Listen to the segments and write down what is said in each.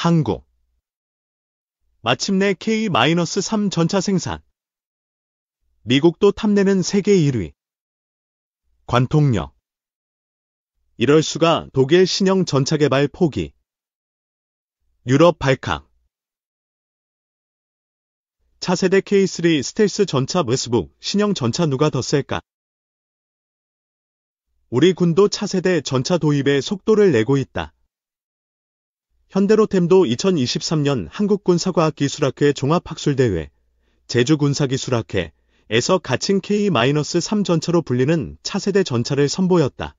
한국 마침내 K-3 전차 생산 미국도 탐내는 세계 1위 관통력 이럴 수가 독일 신형 전차 개발 포기 유럽 발칵 차세대 K3 스텔스 전차 웨스북 신형 전차 누가 더 셀까? 우리 군도 차세대 전차 도입에 속도를 내고 있다. 현대로템도 2023년 한국군사과학기술학회 종합학술대회 제주군사기술학회에서 가칭 K-3 전차로 불리는 차세대 전차를 선보였다.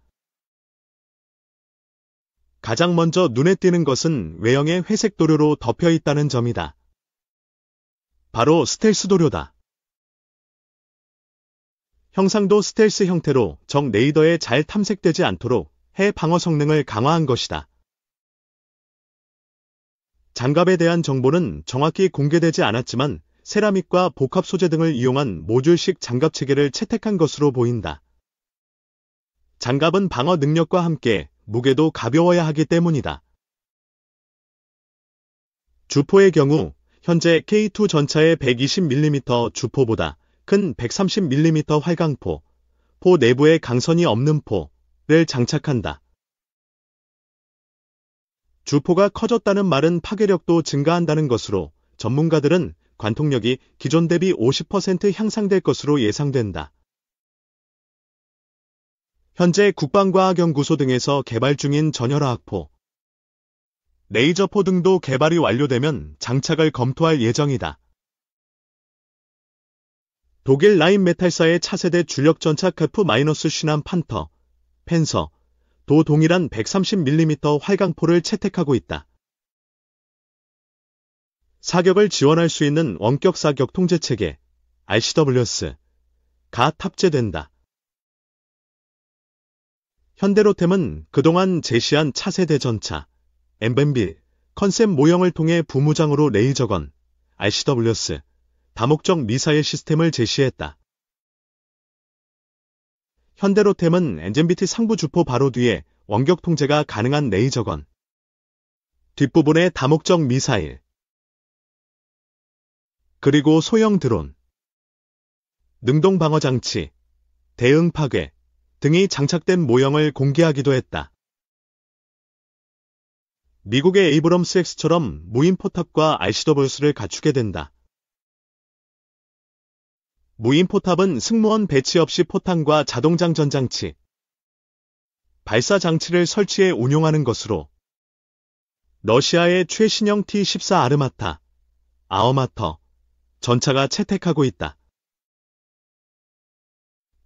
가장 먼저 눈에 띄는 것은 외형의 회색 도료로 덮여 있다는 점이다. 바로 스텔스 도료다. 형상도 스텔스 형태로 정 레이더에 잘 탐색되지 않도록 해 방어 성능을 강화한 것이다. 장갑에 대한 정보는 정확히 공개되지 않았지만 세라믹과 복합 소재 등을 이용한 모듈식 장갑 체계를 채택한 것으로 보인다. 장갑은 방어 능력과 함께 무게도 가벼워야 하기 때문이다. 주포의 경우 현재 K2 전차의 120mm 주포보다 큰 130mm 활강포, 포 내부에 강선이 없는 포를 장착한다. 주포가 커졌다는 말은 파괴력도 증가한다는 것으로 전문가들은 관통력이 기존 대비 50% 향상될 것으로 예상된다. 현재 국방과학연구소 등에서 개발 중인 전열화학포, 레이저포 등도 개발이 완료되면 장착을 검토할 예정이다. 독일 라인 메탈사의 차세대 주력전차 크프 마이너스 슈난 판터, 펜서, 도 동일한 130mm 활강포를 채택하고 있다. 사격을 지원할 수 있는 원격 사격 통제 체계 RCWS가 탑재된다. 현대로템은 그동안 제시한 차세대 전차 엠벤비 컨셉 모형을 통해 부무장으로 레이저건 RCWS 다목적 미사일 시스템을 제시했다. 현대로템은 엔진비트 상부 주포 바로 뒤에 원격 통제가 가능한 레이저건, 뒷부분에 다목적 미사일, 그리고 소형 드론, 능동 방어 장치, 대응 파괴 등이 장착된 모형을 공개하기도 했다. 미국의 에이브럼스 X처럼 무인 포탑과 RCWS를 갖추게 된다. 무인포탑은 승무원 배치 없이 포탄과 자동장 전장치, 발사 장치를 설치해 운용하는 것으로 러시아의 최신형 T-14 아르마타, 아어마터, 전차가 채택하고 있다.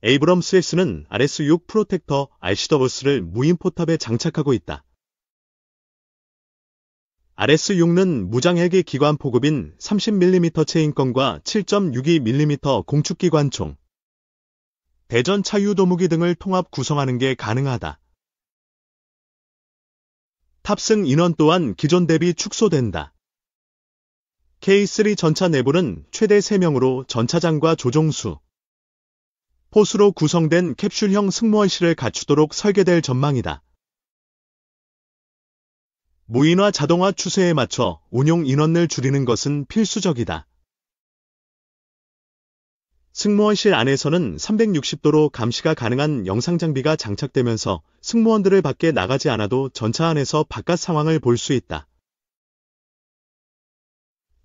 에이브럼스 S는 RS-6 프로텍터 RCWS를 무인포탑에 장착하고 있다. RS6는 무장헬기 기관 포급인 30mm 체인권과 7.62mm 공축기관총, 대전 차유도무기 등을 통합 구성하는 게 가능하다. 탑승 인원 또한 기존 대비 축소된다. K3 전차 내부는 최대 3명으로 전차장과 조종수, 포수로 구성된 캡슐형 승무원실을 갖추도록 설계될 전망이다. 무인화 자동화 추세에 맞춰 운용 인원을 줄이는 것은 필수적이다. 승무원실 안에서는 360도로 감시가 가능한 영상 장비가 장착되면서 승무원들을 밖에 나가지 않아도 전차 안에서 바깥 상황을 볼 수 있다.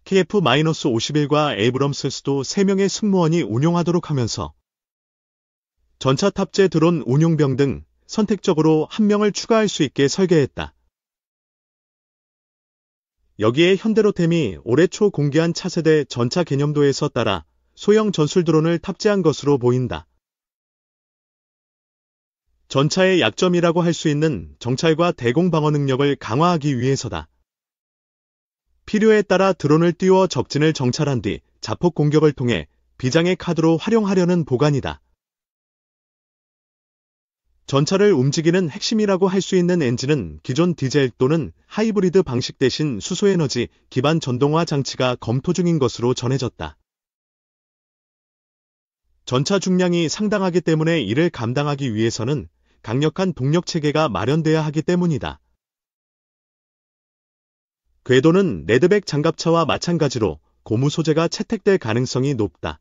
KF-51과 에이브럼스 수도 3명의 승무원이 운용하도록 하면서 전차 탑재 드론 운용병 등 선택적으로 한명을 추가할 수 있게 설계했다. 여기에 현대로템이 올해 초 공개한 차세대 전차 개념도에서 따라 소형 전술 드론을 탑재한 것으로 보인다. 전차의 약점이라고 할 수 있는 정찰과 대공 방어 능력을 강화하기 위해서다. 필요에 따라 드론을 띄워 적진을 정찰한 뒤 자폭 공격을 통해 비장의 카드로 활용하려는 보관이다. 전차를 움직이는 핵심이라고 할 수 있는 엔진은 기존 디젤 또는 하이브리드 방식 대신 수소에너지 기반 전동화 장치가 검토 중인 것으로 전해졌다. 전차 중량이 상당하기 때문에 이를 감당하기 위해서는 강력한 동력 체계가 마련돼야 하기 때문이다. 궤도는 레드백 장갑차와 마찬가지로 고무 소재가 채택될 가능성이 높다.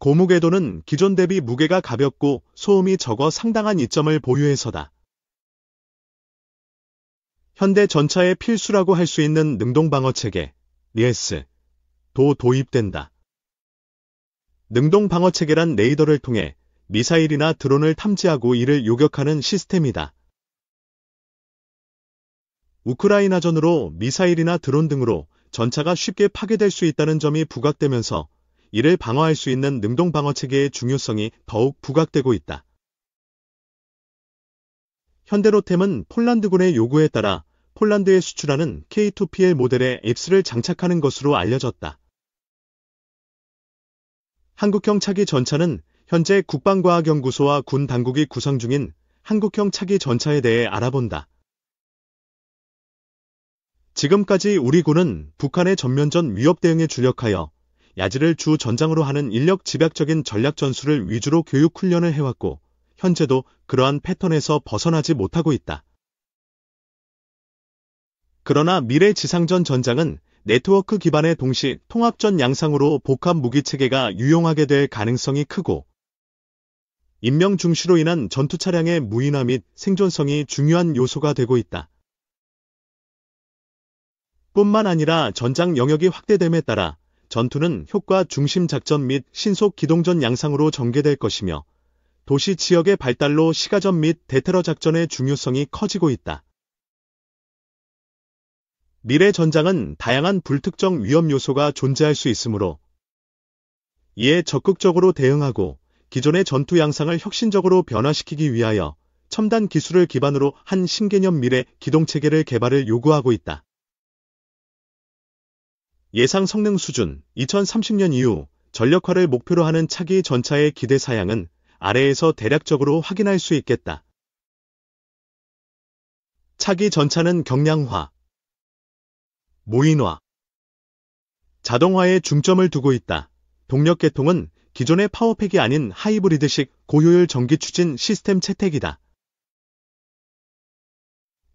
고무궤도는 기존 대비 무게가 가볍고 소음이 적어 상당한 이점을 보유해서다. 현대 전차의 필수라고 할 수 있는 능동방어체계, 리에스, 도 도입된다. 능동방어체계란 레이더를 통해 미사일이나 드론을 탐지하고 이를 요격하는 시스템이다. 우크라이나전으로 미사일이나 드론 등으로 전차가 쉽게 파괴될 수 있다는 점이 부각되면서 이를 방어할 수 있는 능동 방어 체계의 중요성이 더욱 부각되고 있다. 현대로템은 폴란드군의 요구에 따라 폴란드에 수출하는 K2PL 모델의 앱스를 장착하는 것으로 알려졌다. 한국형 차기 전차는 현재 국방과학연구소와 군 당국이 구성 중인 한국형 차기 전차에 대해 알아본다. 지금까지 우리 군은 북한의 전면전 위협 대응에 주력하여 야지를 주 전장으로 하는 인력 집약적인 전략 전술을 위주로 교육 훈련을 해왔고 현재도 그러한 패턴에서 벗어나지 못하고 있다. 그러나 미래 지상전 전장은 네트워크 기반의 동시 통합전 양상으로 복합 무기체계가 유용하게 될 가능성이 크고 인명 중시로 인한 전투 차량의 무인화 및 생존성이 중요한 요소가 되고 있다. 뿐만 아니라 전장 영역이 확대됨에 따라 전투는 효과 중심 작전 및 신속 기동전 양상으로 전개될 것이며 도시 지역의 발달로 시가전 및 대테러 작전의 중요성이 커지고 있다. 미래 전장은 다양한 불특정 위험 요소가 존재할 수 있으므로 이에 적극적으로 대응하고 기존의 전투 양상을 혁신적으로 변화시키기 위하여 첨단 기술을 기반으로 한 신개념 미래 기동체계를 개발을 요구하고 있다. 예상 성능 수준 2030년 이후 전력화를 목표로 하는 차기 전차의 기대 사양은 아래에서 대략적으로 확인할 수 있겠다. 차기 전차는 경량화, 모인화, 자동화에 중점을 두고 있다. 동력 계통은 기존의 파워팩이 아닌 하이브리드식 고효율 전기 추진 시스템 채택이다.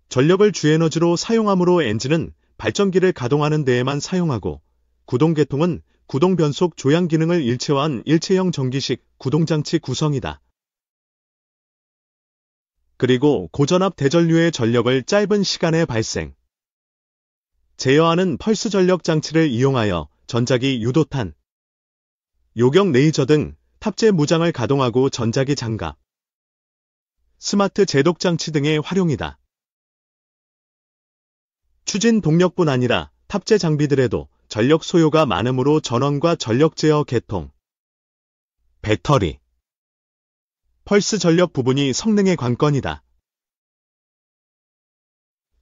전력을 주에너지로 사용함으로 엔진은 발전기를 가동하는 데에만 사용하고 구동계통은 구동변속 조향 기능을 일체화한 일체형 전기식 구동장치 구성이다. 그리고 고전압 대전류의 전력을 짧은 시간에 발생. 제어하는 펄스 전력 장치를 이용하여 전자기 유도탄, 요경 레이저 등 탑재 무장을 가동하고 전자기 장갑, 스마트 제독 장치 등의 활용이다. 추진 동력뿐 아니라 탑재 장비들에도 전력 소요가 많으므로 전원과 전력 제어 개통, 배터리, 펄스 전력 부분이 성능의 관건이다.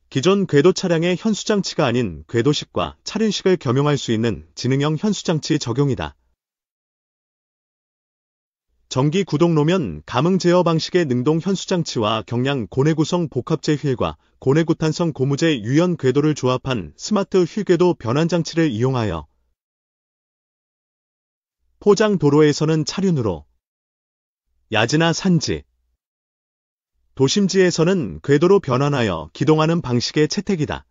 기존 궤도 차량의 현수장치가 아닌 궤도식과 차륜식을 겸용할 수 있는 지능형 현수장치 적용이다. 전기 구동로면 가흥 제어 방식의 능동 현수장치와 경량 고내구성 복합제 휠과 고내구탄성 고무제 유연 궤도를 조합한 스마트 휠궤도 변환 장치를 이용하여 포장 도로에서는 차륜으로 야지나 산지 도심지에서는 궤도로 변환하여 기동하는 방식의 채택이다.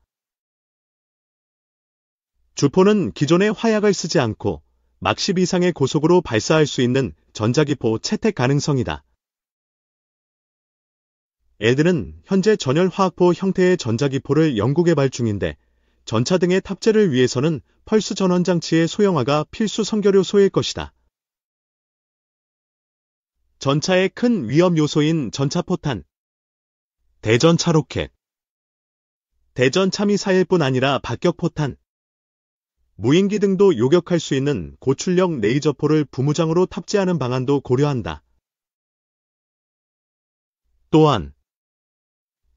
주포는 기존의 화약을 쓰지 않고 막10 이상의 고속으로 발사할 수 있는 전자기포 채택 가능성이다. 에드는 현재 전열 화학포 형태의 전자기포를 연구 개발 중인데 전차 등의 탑재를 위해서는 펄스 전원장치의 소형화가 필수 선결요소일 것이다. 전차의 큰 위험 요소인 전차포탄, 대전차 로켓, 대전차 미사일뿐 아니라 박격포탄, 무인기 등도 요격할 수 있는 고출력 레이저포를 부무장으로 탑재하는 방안도 고려한다. 또한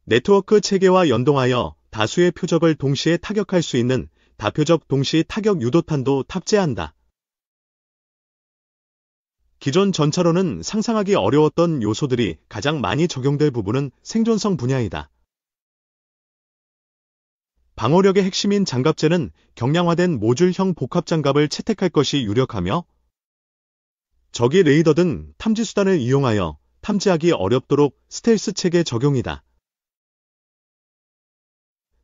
네트워크 체계와 연동하여 다수의 표적을 동시에 타격할 수 있는 다표적 동시 타격 유도탄도 탑재한다. 기존 전차로는 상상하기 어려웠던 요소들이 가장 많이 적용될 부분은 생존성 분야이다. 방어력의 핵심인 장갑재는 경량화된 모듈형 복합장갑을 채택할 것이 유력하며 적의 레이더 등 탐지수단을 이용하여 탐지하기 어렵도록 스텔스 책의 적용이다.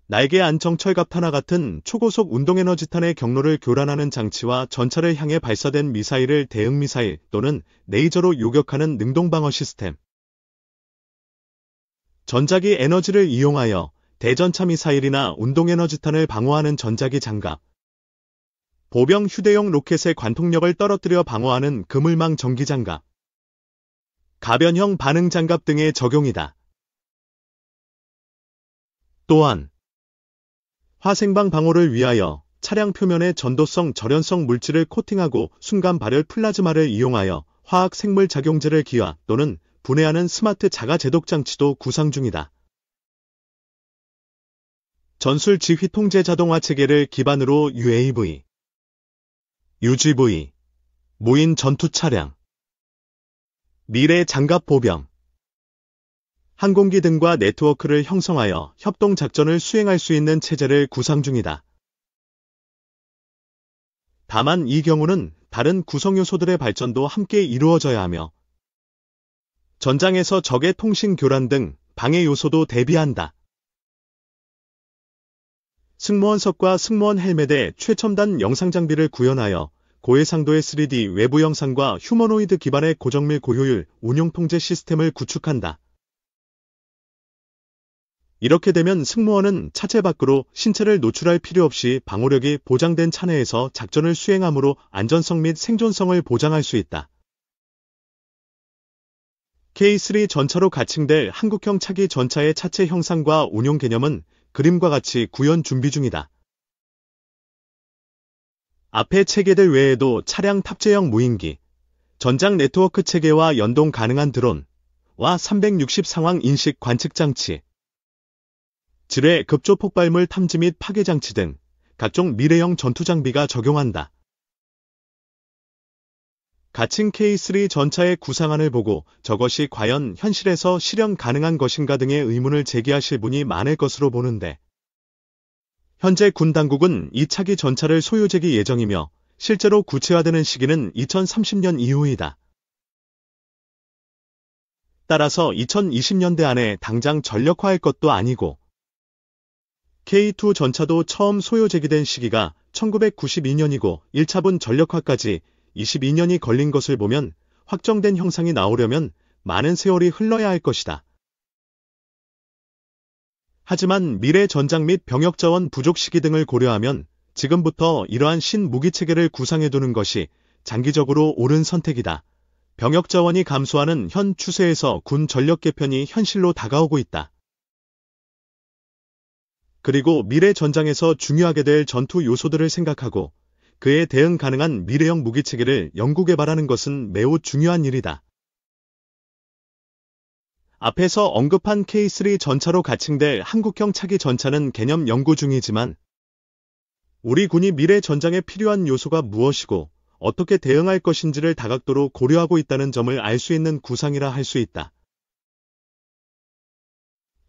날개 안정 철갑탄화 같은 초고속 운동에너지탄의 경로를 교란하는 장치와 전차를 향해 발사된 미사일을 대응미사일 또는 레이저로 요격하는 능동방어 시스템. 전자기 에너지를 이용하여 대전차 미사일이나 운동에너지탄을 방어하는 전자기 장갑, 보병 휴대용 로켓의 관통력을 떨어뜨려 방어하는 그물망 전기 장갑, 가변형 반응 장갑 등의 적용이다. 또한 화생방 방호를 위하여 차량 표면에 전도성 절연성 물질을 코팅하고 순간 발열 플라즈마를 이용하여 화학 생물 작용제를 기화 또는 분해하는 스마트 자가 제독 장치도 구상 중이다. 전술 지휘 통제 자동화 체계를 기반으로 UAV, UGV, 무인 전투 차량, 미래 장갑 보병, 항공기 등과 네트워크를 형성하여 협동 작전을 수행할 수 있는 체제를 구상 중이다. 다만 이 경우는 다른 구성 요소들의 발전도 함께 이루어져야 하며 전장에서 적의 통신 교란 등 방해 요소도 대비한다. 승무원석과 승무원 헬멧에 최첨단 영상 장비를 구현하여 고해상도의 3D 외부 영상과 휴머노이드 기반의 고정밀 고효율 운용 통제 시스템을 구축한다. 이렇게 되면 승무원은 차체 밖으로 신체를 노출할 필요 없이 방호력이 보장된 차내에서 작전을 수행함으로 안전성 및 생존성을 보장할 수 있다. K3 전차로 가칭될 한국형 차기 전차의 차체 형상과 운용 개념은 그림과 같이 구현 준비 중이다. 앞에 체계들 외에도 차량 탑재형 무인기, 전장 네트워크 체계와 연동 가능한 드론, 와 360 상황 인식 관측 장치, 지뢰 급조 폭발물 탐지 및 파괴 장치 등 각종 미래형 전투 장비가 적용한다. 가칭 K3 전차의 구상안을 보고 저것이 과연 현실에서 실현 가능한 것인가 등의 의문을 제기하실 분이 많을 것으로 보는데 현재 군 당국은 이 차기 전차를 소유제기 예정이며 실제로 구체화되는 시기는 2030년 이후이다. 따라서 2020년대 안에 당장 전력화할 것도 아니고 K2 전차도 처음 소요 제기된 시기가 1992년이고 1차분 전력화까지 22년이 걸린 것을 보면 확정된 형상이 나오려면 많은 세월이 흘러야 할 것이다. 하지만 미래 전장 및 병역 자원 부족 시기 등을 고려하면 지금부터 이러한 신무기 체계를 구상해두는 것이 장기적으로 옳은 선택이다. 병역 자원이 감소하는 현 추세에서 군 전력 개편이 현실로 다가오고 있다. 그리고 미래 전장에서 중요하게 될 전투 요소들을 생각하고 그에 대응 가능한 미래형 무기체계를 연구 개발하는 것은 매우 중요한 일이다. 앞에서 언급한 K3 전차로 가칭될 한국형 차기 전차는 개념 연구 중이지만 우리 군이 미래 전장에 필요한 요소가 무엇이고 어떻게 대응할 것인지를 다각도로 고려하고 있다는 점을 알 수 있는 구상이라 할 수 있다.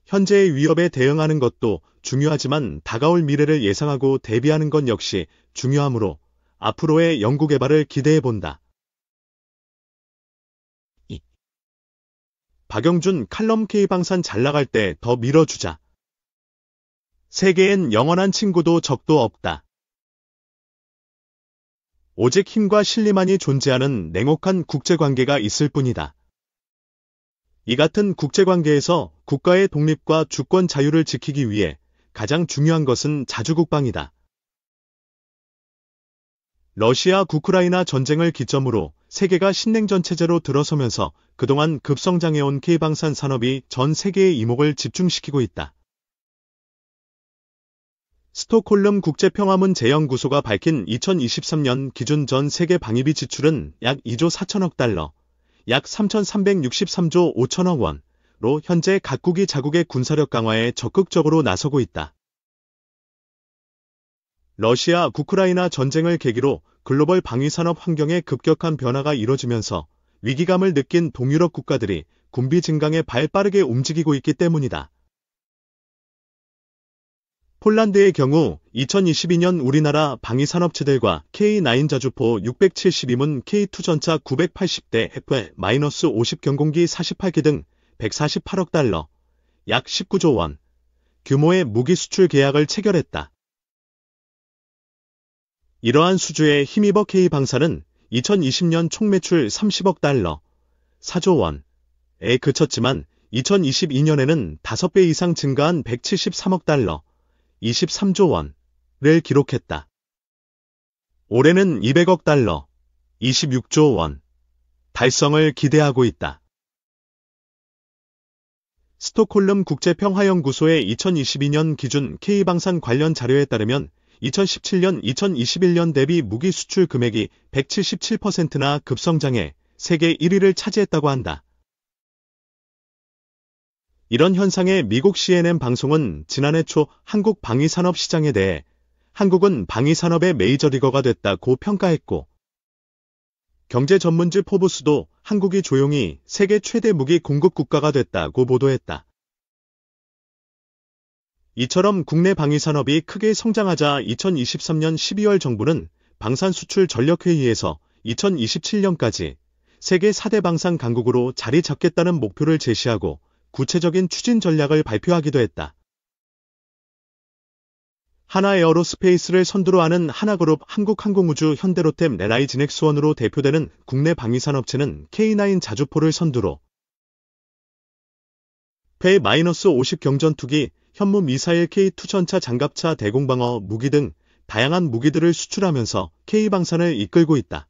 현재의 위협에 대응하는 것도 중요하지만 다가올 미래를 예상하고 대비하는 건 역시 중요하므로 앞으로의 연구개발을 기대해본다. 박영준 칼럼 K방산 잘 나갈 때 더 밀어주자. 세계엔 영원한 친구도 적도 없다. 오직 힘과 실리만이 존재하는 냉혹한 국제관계가 있을 뿐이다. 이 같은 국제관계에서 국가의 독립과 주권 자유를 지키기 위해 가장 중요한 것은 자주국방이다. 러시아 우크라이나 전쟁을 기점으로 세계가 신냉전 체제로 들어서면서 그동안 급성장해온 K방산 산업이 전 세계의 이목을 집중시키고 있다. 스톡홀름 국제평화문 재연구소가 밝힌 2023년 기준 전 세계 방위비 지출은 약 2조 4천억 달러, 약 3,363조 5천억 원으로 현재 각국이 자국의 군사력 강화에 적극적으로 나서고 있다. 러시아 우크라이나 전쟁을 계기로 글로벌 방위산업 환경에 급격한 변화가 이뤄지면서 위기감을 느낀 동유럽 국가들이 군비 증강에 발빠르게 움직이고 있기 때문이다. 폴란드의 경우 2022년 우리나라 방위산업체들과 K9 자주포 672문 K2 전차 980대 F-50 경공기 48기 등 148억 달러, 약 19조 원 규모의 무기 수출 계약을 체결했다. 이러한 수주의 힘입어 k 방사는 2020년 총매출 30억 달러, 4조 원에 그쳤지만 2022년에는 5배 이상 증가한 173억 달러, 23조 원을 기록했다. 올해는 200억 달러, 26조 원 달성을 기대하고 있다. 스톡홀름 국제평화연구소의 2022년 기준 K방산 관련 자료에 따르면 2017년 2021년 대비 무기 수출 금액이 177%나 급성장해 세계 1위를 차지했다고 한다. 이런 현상에 미국 CNN 방송은 지난해 초 한국 방위산업 시장에 대해 한국은 방위산업의 메이저리거가 됐다고 평가했고 경제 전문지 포브스도 한국이 조용히 세계 최대 무기 공급 국가가 됐다고 보도했다. 이처럼 국내 방위산업이 크게 성장하자 2023년 12월 정부는 방산수출 전력회의에서 2027년까지 세계 4대 방산 강국으로 자리 잡겠다는 목표를 제시하고 구체적인 추진 전략을 발표하기도 했다. 하나에어로스페이스를 선두로 하는 하나그룹 한국항공우주 현대로템 레라이 진액수원으로 대표되는 국내 방위산업체는 K9 자주포를 선두로 배-50 경전투기 현무 미사일 k 투천차 장갑차 대공방어 무기 등 다양한 무기들을 수출하면서 K방산을 이끌고 있다.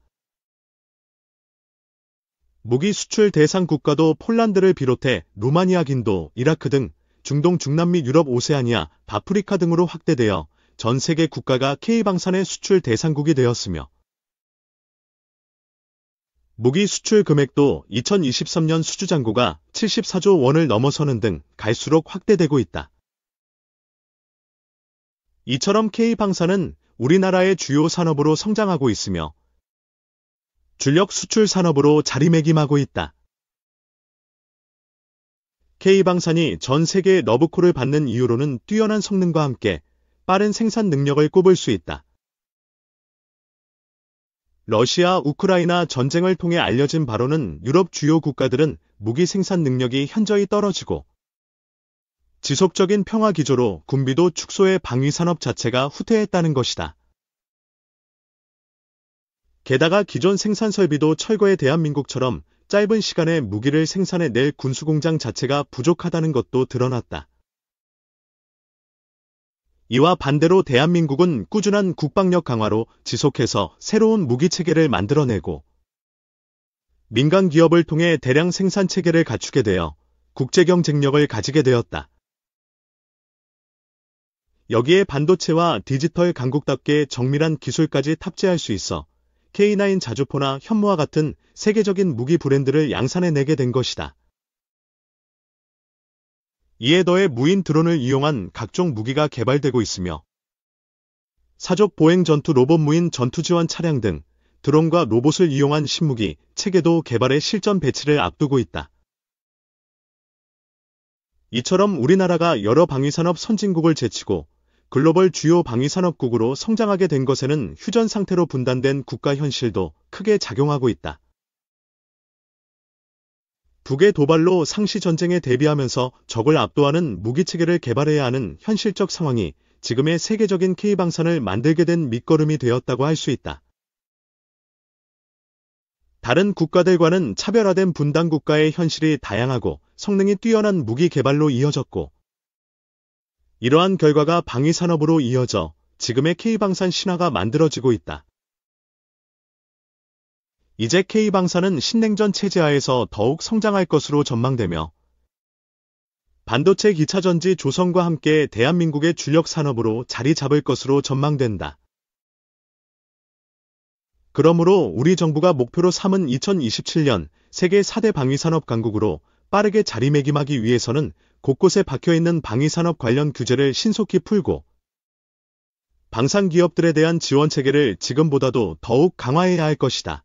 무기 수출 대상 국가도 폴란드를 비롯해 루마니아 긴도, 이라크 등 중동 중남미 유럽 오세아니아, 바프리카 등으로 확대되어 전 세계 국가가 K방산의 수출 대상국이 되었으며 무기 수출 금액도 2023년 수주잔고가 74조 원을 넘어서는 등 갈수록 확대되고 있다. 이처럼 K방산은 우리나라의 주요 산업으로 성장하고 있으며 주력 수출 산업으로 자리매김하고 있다. K방산이 전 세계의 러브콜을 받는 이유로는 뛰어난 성능과 함께 빠른 생산 능력을 꼽을 수 있다. 러시아 우크라이나 전쟁을 통해 알려진 바로는 유럽 주요 국가들은 무기 생산 능력이 현저히 떨어지고 지속적인 평화 기조로 군비도 축소해 방위산업 자체가 후퇴했다는 것이다. 게다가 기존 생산 설비도 철거해 대한민국처럼 짧은 시간에 무기를 생산해 낼 군수공장 자체가 부족하다는 것도 드러났다. 이와 반대로 대한민국은 꾸준한 국방력 강화로 지속해서 새로운 무기체계를 만들어내고 민간 기업을 통해 대량 생산 체계를 갖추게 되어 국제 경쟁력을 가지게 되었다. 여기에 반도체와 디지털 강국답게 정밀한 기술까지 탑재할 수 있어 K9 자주포나 현무와 같은 세계적인 무기 브랜드를 양산해내게 된 것이다. 이에 더해 무인 드론을 이용한 각종 무기가 개발되고 있으며 사족 보행 전투 로봇 무인 전투 지원 차량 등 드론과 로봇을 이용한 신무기, 체계도 개발에 실전 배치를 앞두고 있다. 이처럼 우리나라가 여러 방위산업 선진국을 제치고 글로벌 주요 방위산업국으로 성장하게 된 것에는 휴전 상태로 분단된 국가 현실도 크게 작용하고 있다. 북의 도발로 상시 전쟁에 대비하면서 적을 압도하는 무기체계를 개발해야 하는 현실적 상황이 지금의 세계적인 K방산을 만들게 된 밑거름이 되었다고 할 수 있다. 다른 국가들과는 차별화된 분단 국가의 현실이 다양하고 성능이 뛰어난 무기 개발로 이어졌고 이러한 결과가 방위산업으로 이어져 지금의 K방산 신화가 만들어지고 있다. 이제 K방산은 신냉전 체제하에서 더욱 성장할 것으로 전망되며 반도체 기차전지 조성과 함께 대한민국의 주력 산업으로 자리 잡을 것으로 전망된다. 그러므로 우리 정부가 목표로 삼은 2027년 세계 4대 방위산업 강국으로 빠르게 자리매김하기 위해서는 곳곳에 박혀있는 방위산업 관련 규제를 신속히 풀고 방산 기업들에 대한 지원 체계를 지금보다도 더욱 강화해야 할 것이다.